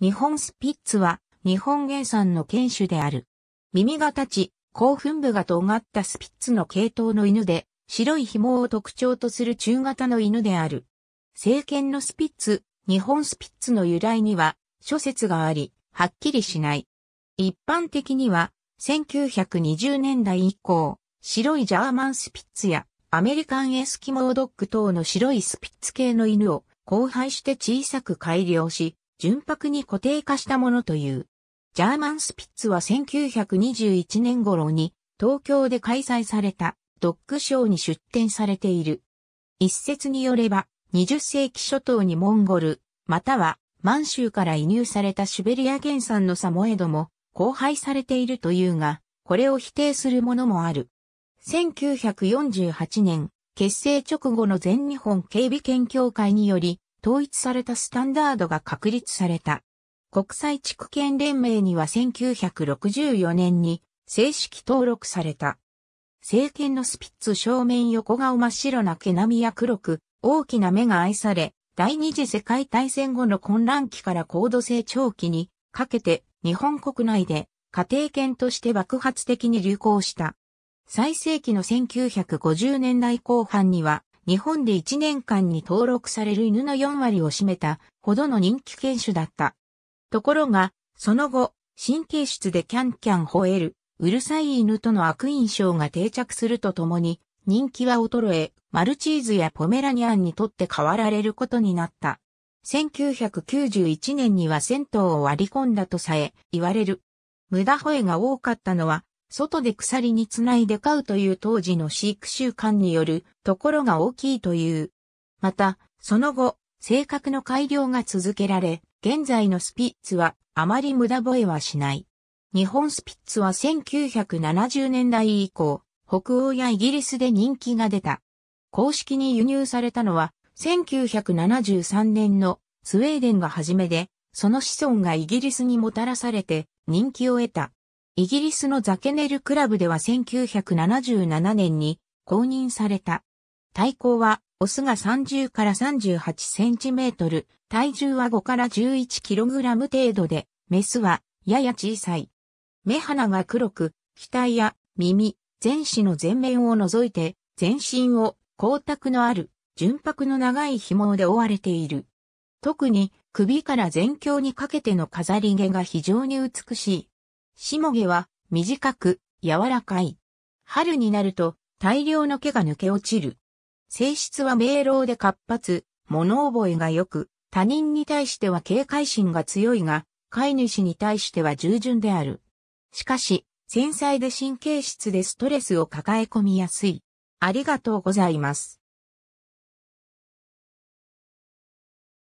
日本スピッツは日本原産の犬種である。耳が立ち、興奮部が尖ったスピッツの系統の犬で、白い紐を特徴とする中型の犬である。聖剣のスピッツ、日本スピッツの由来には諸説があり、はっきりしない。一般的には、1920年代以降、白いジャーマンスピッツやアメリカンエスキモードッグ等の白いスピッツ系の犬を交配して小さく改良し、純白に固定化したものという。ジャーマンスピッツは1921年頃に東京で開催されたドッグショーに出展されている。一説によれば20世紀初頭にモンゴル、または満州から移入されたシュベリア原産のサモエドも荒廃されているというが、これを否定するものもある。1948年、結成直後の全日本警備犬協会により、統一されたスタンダードが確立された。国際地区圏連盟には1964年に正式登録された。政権のスピッツ正面横顔真っ白な毛並みや黒く、大きな目が愛され、第二次世界大戦後の混乱期から高度成長期にかけて日本国内で家庭犬として爆発的に流行した。最盛期の1950年代後半には日本で1年間に登録される犬の4割を占めたほどの人気犬種だった。ところが、その後、神経質でキャンキャン吠える、うるさい犬との悪印象が定着するとともに、人気は衰え、マルチーズやポメラニアンにとって変わられることになった。1991年には銭湯を割り込んだとさえ言われる。無駄吠えが多かったのは外で鎖につないで飼うという当時の飼育習慣によるところが大きいという。また、その後、性格の改良が続けられ、現在のスピッツはあまり無駄吠えはしない。日本スピッツは1970年代以降、北欧やイギリスで人気が出た。公式に輸入されたのは、1973年のスウェーデンが初めで、その子孫がイギリスにもたらされて人気を得た。イギリスのザケネルクラブでは1977年に公認された。体高は、オスが30から38センチメートル、体重は5から11キログラム程度で、メスは、やや小さい。目鼻が黒く、額や耳、全身の前面を除いて、全身を光沢のある、純白の長い紐で覆われている。特に首から全胸にかけての飾り毛が非常に美しい。しもげは短く柔らかい。春になると大量の毛が抜け落ちる。性質は明朗で活発、物覚えが良く、他人に対しては警戒心が強いが、飼い主に対しては従順である。しかし、繊細で神経質でストレスを抱え込みやすい。ありがとうございます。